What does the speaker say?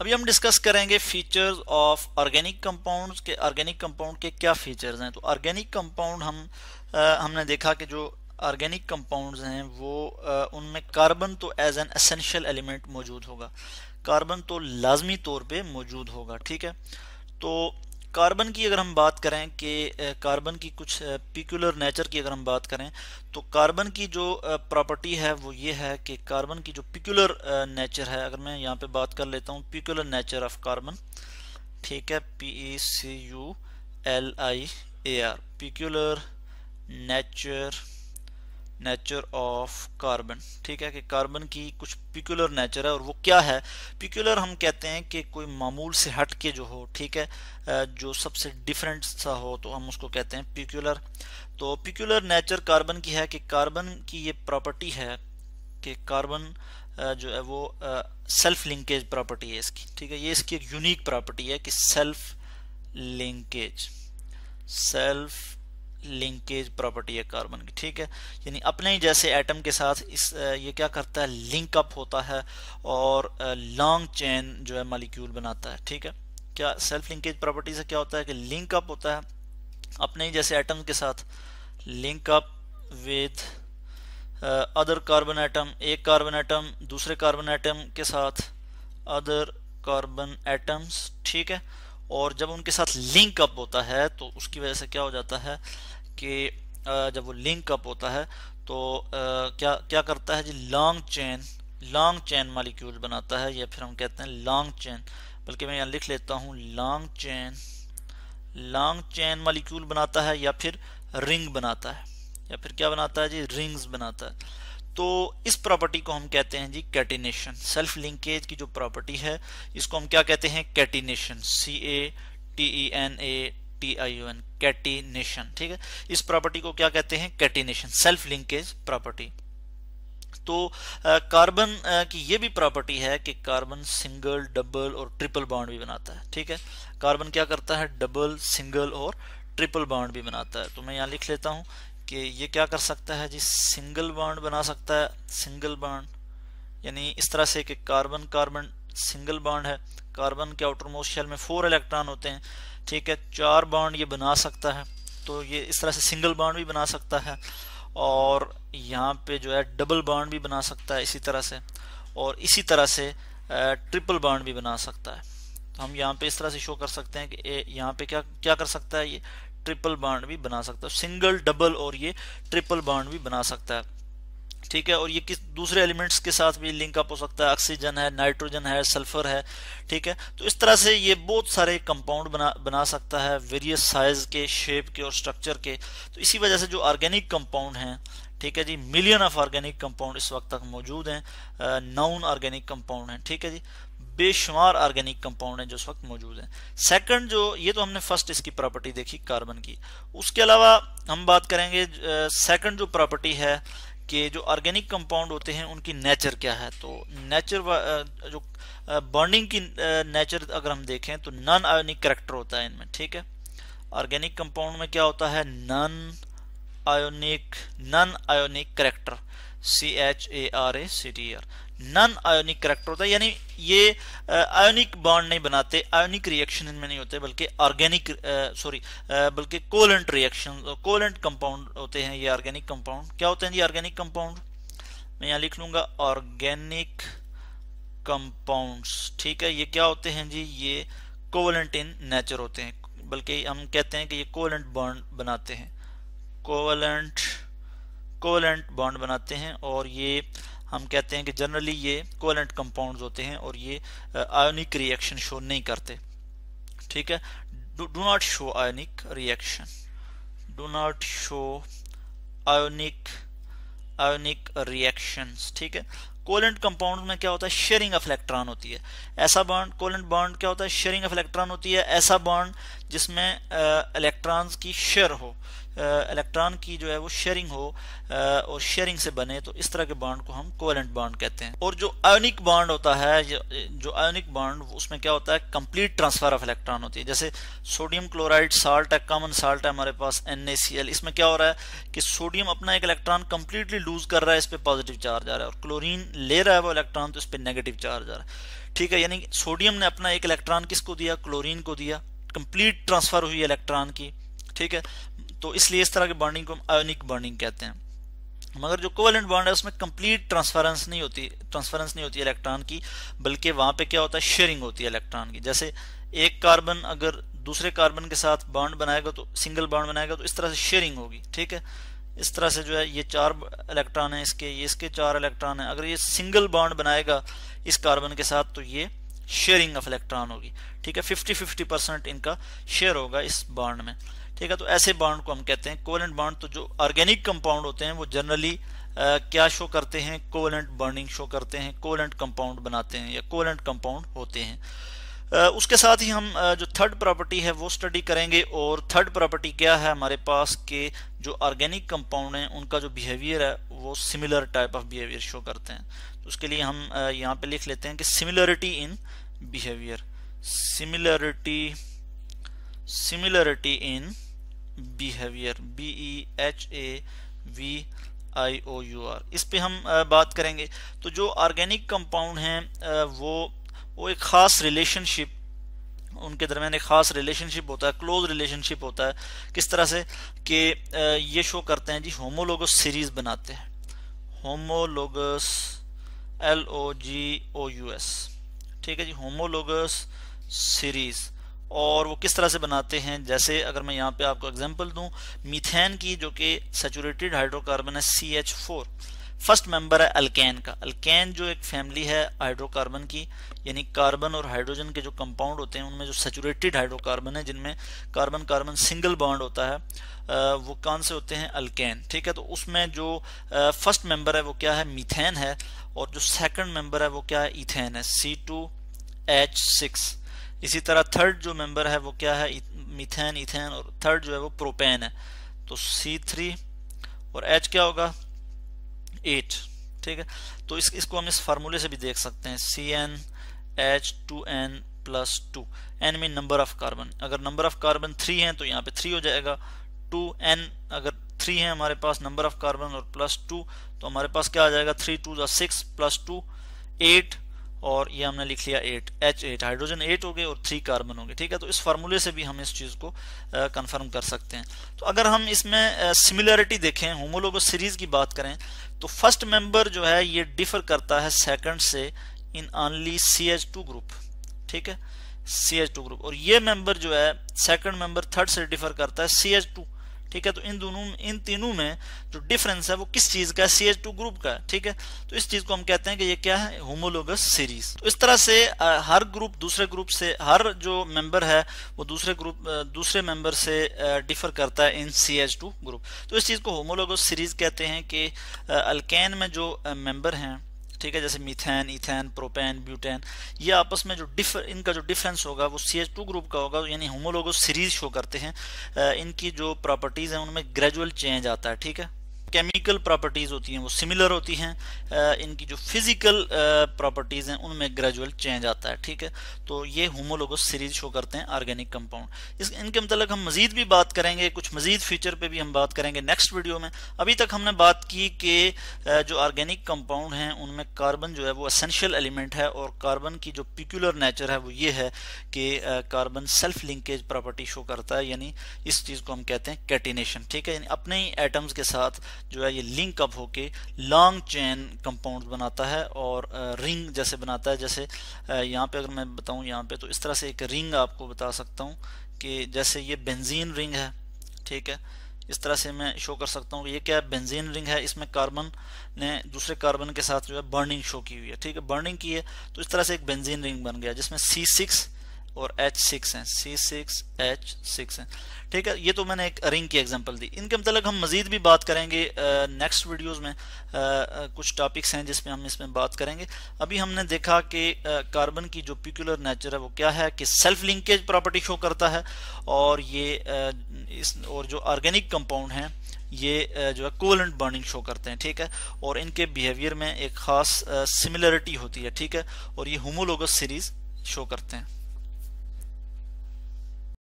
अभी हम डिस्कस करेंगे फीचर्स ऑफ ऑर्गेनिक कंपाउंड्स के ऑर्गेनिक कंपाउंड के क्या फीचर्स हैं तो ऑर्गेनिक कंपाउंड हम आ, हमने देखा कि जो ऑर्गेनिक कंपाउंड्स हैं वो उनमें कार्बन तो एज एन एसेंशियल एलिमेंट मौजूद होगा कार्बन तो लाजमी तौर पे मौजूद होगा ठीक है तो कार्बन की अगर हम बात करें कि कार्बन की कुछ पिकुलर नेचर की अगर हम बात करें तो कार्बन की जो प्रॉपर्टी है वो ये है कि कार्बन की जो पिकुलर नेचर है अगर मैं यहाँ पे बात कर लेता हूँ पिकुलर नेचर ऑफ कार्बन ठीक है P E C U L I A R peculiar nature nature of carbon ठीक है कि कार्बन की कुछ पिकुलर नेचर है और वो क्या है पिकुलर हम कहते हैं कि कोई मामूल से हट के जो हो ठीक है जो सबसे डिफरेंट सा हो तो हम उसको कहते हैं पिकुलर तो पिकुलर नेचर कार्बन की है कि कार्बन की ये प्रॉपर्टी है कि कार्बन जो है वो सेल्फ लिंकेज प्रॉपर्टी है इसकी ठीक है ये इसकी एक यूनिक प्रॉपर्टी है कि self linkage self linkage property है कार्बन की ठीक है यानी अपने ही जैसे एटम के साथ इस ये क्या करता है लिंक अप होता है और लॉन्ग चेन जो है मालिक्यूल बनाता है ठीक है क्या सेल्फ लिंकेज प्रॉपर्टी से क्या होता है कि लिंक अप होता है अपने ही जैसे एटम के साथ link up with other carbon atom एक कार्बन एटम दूसरे कार्बन एटम के साथ अदर कार्बन एटम्स ठीक है और जब उनके साथ लिंक अप होता है तो उसकी वजह से क्या हो जाता है कि जब वो लिंक अप होता है तो क्या क्या करता है जी long chain long chain molecule बनाता है या फिर हम कहते हैं लॉन्ग चेन बल्कि मैं यहाँ लिख लेता हूँ long chain long chain molecule बनाता है या फिर रिंग बनाता है या फिर क्या बनाता है जी रिंग्स बनाता है तो इस प्रॉपर्टी को हम कहते हैं जी कैटिनेशन सेल्फ लिंकेज की जो प्रॉपर्टी है इसको हम क्या कहते हैं catenation C A T E N A T I U N catenation ठीक है इस प्रॉपर्टी को क्या कहते हैं कैटिनेशन सेल्फ लिंकेज प्रॉपर्टी तो कार्बन की ये भी प्रॉपर्टी है कि कार्बन सिंगल डबल और ट्रिपल बॉन्ड भी बनाता है ठीक है कार्बन क्या करता है डबल सिंगल और ट्रिपल बॉन्ड भी बनाता है तो मैं यहां लिख लेता हूं कि ये क्या कर सकता है जी सिंगल बॉन्ड बना सकता है सिंगल बॉन्ड यानी इस तरह से कि कार्बन कार्बन सिंगल बॉन्ड है कार्बन के आउटर मोस्ट शेल में फोर इलेक्ट्रॉन होते हैं ठीक है चार बॉन्ड ये बना सकता है तो ये इस तरह से सिंगल बॉन्ड भी बना सकता है और यहाँ पे जो है डबल बॉन्ड भी बना सकता है इसी तरह से और इसी तरह से ट्रिपल बॉन्ड भी बना सकता है तो हम यहाँ पे इस तरह से शो कर सकते हैं कि यहाँ पे क्या क्या कर सकता है ये ट्रिपल बाड भी बना सकता है सिंगल डबल और ये ट्रिपल बाड भी बना सकता है ठीक है और ये किस दूसरे एलिमेंट्स के साथ भी लिंक अप हो सकता है ऑक्सीजन है नाइट्रोजन है सल्फर है ठीक है तो इस तरह से ये बहुत सारे कंपाउंड बना बना सकता है वेरियस साइज के शेप के और स्ट्रक्चर के तो इसी वजह से जो ऑर्गेनिक कंपाउंड हैं ठीक है जी मिलियन ऑफ ऑर्गेनिक कंपाउंड इस वक्त तक मौजूद हैं नॉन ऑर्गेनिक कंपाउंड हैं ठीक है जी बेशुमार ऑर्गेनिक कंपाउंड हैं जो इस वक्त मौजूद हैं सेकंड जो ये तो हमने फर्स्ट इसकी प्रॉपर्टी देखी कार्बन की उसके अलावा हम बात करेंगे सेकंड जो प्रॉपर्टी है कि जो ऑर्गेनिक कंपाउंड होते हैं उनकी नेचर क्या है तो नेचर जो बर्निंग की नेचर अगर हम देखें तो नॉन आयोनिक करेक्टर होता है इनमें ठीक है ऑर्गेनिक कंपाउंड में क्या होता है non ionic non ionic character C H A R A C T R non ionic character होता है यानी ये आयोनिक बॉन्ड नहीं बनाते आयोनिक रिएक्शन इनमें नहीं होते बल्कि ऑर्गेनिक सॉरी बल्कि कोलेंट रिएक्शन कोलेंट कंपाउंड होते हैं ये ऑर्गेनिक कंपाउंड क्या होते हैं ये ऑर्गेनिक कंपाउंड मैं यहाँ लिख लूंगा ऑर्गेनिक कंपाउंड्स ठीक है ये क्या होते हैं जी ये कोवलेंट इन नेचर होते हैं बल्कि हम कहते हैं कि ये कोवलेंट बॉन्ड बनाते हैं कोवलेंट कोवलेंट बॉन्ड बनाते हैं और ये हम कहते हैं कि जनरली ये कोवलेंट कंपाउंड्स होते हैं और ये आयोनिक रिएक्शन शो नहीं करते ठीक है do not show ionic reaction do not show ionic ionic reactions ठीक है कोलेंट कंपाउंड में क्या होता है शेयरिंग ऑफ इलेक्ट्रॉन होती है ऐसा बॉन्ड कोलेंट बॉन्ड क्या होता है शेयरिंग ऑफ इलेक्ट्रॉन होती है ऐसा बॉन्ड जिसमें इलेक्ट्रॉन्स की शेयर हो इलेक्ट्रॉन की जो है वो शेयरिंग हो और शेयरिंग से बने तो इस तरह के बॉन्ड को हम कोवेलेंट बॉन्ड कहते हैं और जो आयोनिक बॉन्ड होता है जो आयोनिक बॉन्ड उसमें क्या होता है कंप्लीट ट्रांसफर ऑफ इलेक्ट्रॉन होती है जैसे सोडियम क्लोराइड साल्ट है कॉमन साल्ट है हमारे पास एन इसमें क्या हो रहा है कि सोडियम अपना एक इलेक्ट्रॉन कंप्लीटली लूज कर रहा है इस पर पॉजिटिव चार्ज आ रहा है और क्लोरीन ले रहा है वो इलेक्ट्रॉन तो इस पर नेगेटिव चार्ज आ रहा है ठीक है यानी सोडियम ने अपना एक इलेक्ट्रॉन किसको दिया क्लोरीन को दिया कंप्लीट ट्रांसफर हुई इलेक्ट्रॉन की ठीक है तो इसलिए इस तरह की बॉन्डिंग को हम आयोनिक बॉन्डिंग कहते हैं मगर जो कोवेलेंट बॉन्ड है उसमें कंप्लीट ट्रांसफरेंस नहीं होती ट्रांसफरेंस नहीं होती इलेक्ट्रॉन की बल्कि वहां पे क्या होता है शेयरिंग होती है इलेक्ट्रॉन की जैसे एक कार्बन अगर दूसरे कार्बन के साथ बॉन्ड बनाएगा तो सिंगल बॉन्ड बनाएगा तो इस तरह से शेयरिंग होगी ठीक है इस तरह से जो है ये चार इलेक्ट्रॉन है इसके ये इसके चार इलेक्ट्रॉन है अगर ये सिंगल बॉन्ड बनाएगा इस कार्बन के साथ तो ये शेयरिंग ऑफ इलेक्ट्रॉन होगी ठीक है 50 50 परसेंट इनका शेयर होगा इस बॉन्ड में ठीक है तो ऐसे बॉन्ड को हम कहते हैं कोवलेंट बॉन्ड तो जो ऑर्गेनिक कंपाउंड होते हैं वो जनरली क्या शो करते हैं कोवलेंट बॉन्डिंग शो करते हैं कोवलेंट कंपाउंड बनाते हैं या कोवलेंट कंपाउंड होते हैं आ, उसके साथ ही हम आ, जो थर्ड प्रॉपर्टी है वो स्टडी करेंगे और थर्ड प्रॉपर्टी क्या है हमारे पास के जो ऑर्गेनिक कंपाउंड हैं उनका जो बिहेवियर है वो similar type of behaviour show करते हैं तो उसके लिए हम यहाँ पे लिख लेते हैं कि similarity in behavior similarity similarity in behavior b e h a v I O U R इस पे हम बात करेंगे तो जो ऑर्गेनिक कंपाउंड हैं वो वो एक ख़ास रिलेशनशिप उनके दरमियान एक ख़ास रिलेशनशिप होता है क्लोज रिलेशनशिप होता है किस तरह से कि ये शो करते हैं जी होमोलोगस सीरीज़ बनाते हैं homologous L O G O U S ठीक है जी होमोलोगस सीरीज़ और वो किस तरह से बनाते हैं जैसे अगर मैं यहाँ पे आपको एग्जांपल दूं मीथेन की जो कि सेचूरेटेड हाइड्रोकार्बन है C H four first member है अल्केन का अल्केन जो एक फैमिली है हाइड्रोकार्बन की यानी कार्बन और हाइड्रोजन के जो कंपाउंड होते हैं उनमें जो सेचूरेटेड हाइड्रोकार्बन है जिनमें कार्बन कार्बन सिंगल बॉन्ड होता है वो कौन से होते हैं अल्केन ठीक है तो उसमें जो फर्स्ट मेंबर है वो क्या है मीथेन है और जो सेकंड मेंबर है वो क्या है इथेन है सी टू एच सिक्स इसी तरह थर्ड जो मेंबर है वो क्या है मीथेन इथेन और थर्ड जो है वो प्रोपेन है तो सी थ्री और एच क्या होगा एट ठीक है तो इस इसको हम इस फार्मूले से भी देख सकते हैं C n H two n plus two n में नंबर ऑफ कार्बन अगर नंबर ऑफ कार्बन थ्री हैं तो यहाँ पे थ्री हो जाएगा टू एन अगर थ्री है हमारे पास नंबर ऑफ कार्बन और प्लस टू तो हमारे पास क्या आ जाएगा three two six plus two eight और ये हमने लिख लिया eight H eight hydrogen eight हो गए और थ्री कार्बन हो गए ठीक है तो इस फार्मूले से भी हम इस चीज़ को कंफर्म कर सकते हैं तो अगर हम इसमें सिमिलरिटी देखें होमोलोगो सीरीज की बात करें तो फर्स्ट मेंबर जो है ये डिफर करता है सेकंड से in only C H two group ठीक है सी एच टू ग्रुप और ये मेंबर जो है सेकंड मेंबर थर्ड से डिफर करता है सी एच टू ठीक है तो इन दोनों इन तीनों में जो डिफरेंस है वो किस चीज का सी एच टू ग्रुप का ठीक है तो इस चीज को हम कहते हैं कि ये क्या है होमोलोगस सीरीज तो इस तरह से हर ग्रुप दूसरे ग्रुप से हर जो मेंबर है वो दूसरे ग्रुप दूसरे मेंबर से डिफर करता है in C H two group तो इस चीज को होमोलोगस सीरीज कहते हैं कि अल्केन में जो मेंबर हैं ठीक है जैसे मीथेन इथेन प्रोपेन ब्यूटेन ये आपस में जो डिफर इनका जो डिफरेंस होगा वो सी एच टू ग्रुप का होगा यानी होमोलोगो सीरीज शो करते हैं इनकी जो प्रॉपर्टीज़ हैं उनमें ग्रेजुअल चेंज आता है ठीक है केमिकल प्रॉपर्टीज़ होती हैं वो सिमिलर होती हैं इनकी जो फिज़िकल प्रॉपर्टीज़ हैं उनमें ग्रेजुअल चेंज आता है ठीक है तो ये होमोलोगस सीरीज शो करते हैं ऑर्गेनिक कंपाउंड इस इनके मतलब हम मज़ीद भी बात करेंगे कुछ मज़ीद फीचर पे भी हम बात करेंगे नेक्स्ट वीडियो में अभी तक हमने बात की कि जो ऑर्गेनिक कंपाउंड हैं उनमें कार्बन जो है वो असेंशियल एलिमेंट है और कार्बन की जो पिकुलर नेचर है वो ये है कि carbon self linkage property show करता है यानी इस चीज़ को हम कहते हैं कैटिनेशन ठीक है अपने ही एटम्स के साथ जो है ये लिंक अप होके लॉन्ग चेन कंपाउंड बनाता है और रिंग जैसे बनाता है जैसे यहाँ पे अगर मैं बताऊँ यहाँ पे तो इस तरह से एक रिंग आपको बता सकता हूँ कि जैसे ये बेंजीन रिंग है ठीक है इस तरह से मैं शो कर सकता हूँ ये क्या बेंजीन रिंग है इसमें कार्बन ने दूसरे कार्बन के साथ जो है बर्निंग शो की हुई है ठीक है बर्निंग की है तो इस तरह से एक बेंजीन रिंग बन गया जिसमें सी सिक्स और H6 हैं C6 H6 हैं ठीक है ये तो मैंने एक रिंग की एग्जांपल दी इनके मतलब हम मजीद भी बात करेंगे नेक्स्ट वीडियोस में आ, आ, कुछ टॉपिक्स हैं जिसमें हम इसमें बात करेंगे अभी हमने देखा कि कार्बन की जो पिकुलर नेचर है वो क्या है कि सेल्फ लिंकेज प्रॉपर्टी शो करता है और ये आ, इस और जो ऑर्गेनिक कंपाउंड हैं ये जो है कोलेंट बर्निंग शो करते हैं ठीक है और इनके बिहेवियर में एक खास सिमिलरिटी होती है ठीक है और ये होमोलोगस सीरीज शो करते हैं